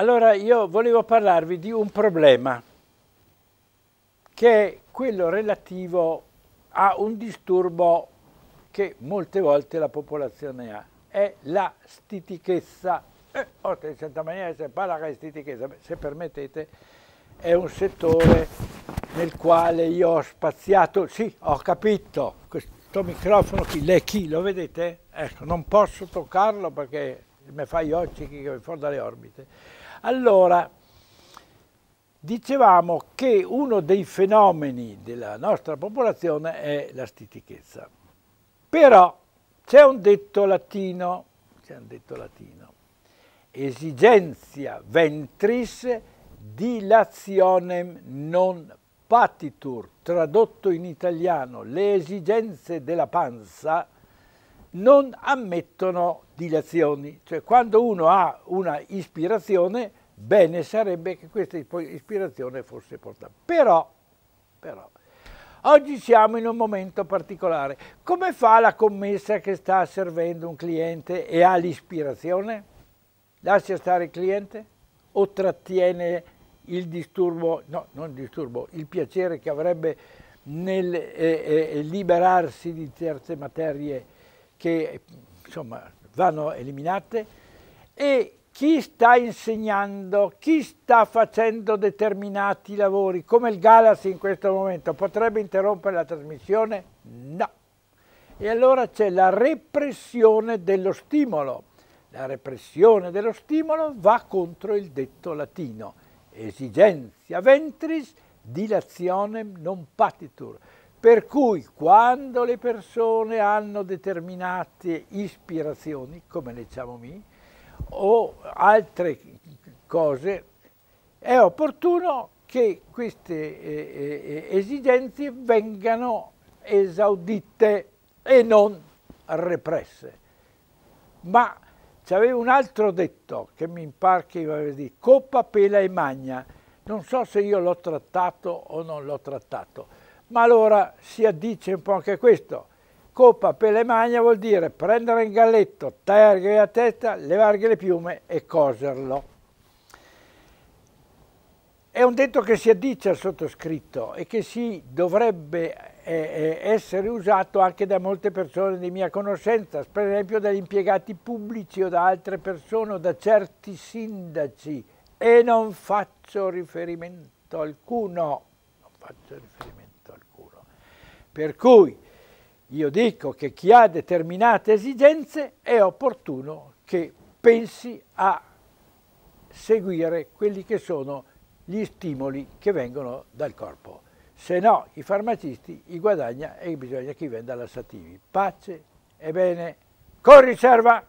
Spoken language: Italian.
Allora io volevo parlarvi di un problema che è quello relativo a un disturbo che molte volte la popolazione ha, è la stitichezza. Eh, oh, in certa maniera si parla di stitichezza, se permettete, è un settore nel quale io ho spaziato, sì, ho capito, questo microfono qui, le chi, lo vedete? Ecco, non posso toccarlo perché mi fa gli occhi che mi fanno dalle orbite. Allora, dicevamo che uno dei fenomeni della nostra popolazione è la stitichezza. Però c'è un detto latino, c'è un detto latino, esigenza ventris dilationem non patitur, tradotto in italiano, le esigenze della panza non ammettono dilazioni, cioè quando uno ha una ispirazione, bene sarebbe che questa ispirazione fosse portata. Però, però, oggi siamo in un momento particolare. Come fa la commessa che sta servendo un cliente e ha l'ispirazione? Lascia stare il cliente o trattiene il disturbo, no, non disturbo, il piacere che avrebbe nel eh, eh, liberarsi di certe materie che insomma, vanno eliminate e chi sta insegnando, chi sta facendo determinati lavori, come il Galassi in questo momento, potrebbe interrompere la trasmissione? No. E allora c'è la repressione dello stimolo. La repressione dello stimolo va contro il detto latino, esigentia ventris, dilazione non patitur. Per cui quando le persone hanno determinate ispirazioni, come le leggiamo mi, o altre cose, è opportuno che queste eh, eh esigenze vengano esaudite e non represse. Ma c'avevo un altro detto che mi impar che aveva detto, coppa, pela e magna. Non so se io l'ho trattato o non l'ho trattato ma allora si addice un po' anche questo. Coppa per le magna vuol dire prendere in galletto, tagliargli la testa, levargli le piume e coserlo. È un detto che si addice al sottoscritto e che si dovrebbe eh, eh, essere usato anche da molte persone di mia conoscenza, per esempio dagli impiegati pubblici o da altre persone o da certi sindaci e non faccio riferimento alcuno, non faccio riferimento. Per cui io dico che chi ha determinate esigenze è opportuno che pensi a seguire quelli che sono gli stimoli che vengono dal corpo. Se no, i farmacisti i guadagna e bisogna che venda la sativi. Pace e bene, con riserva!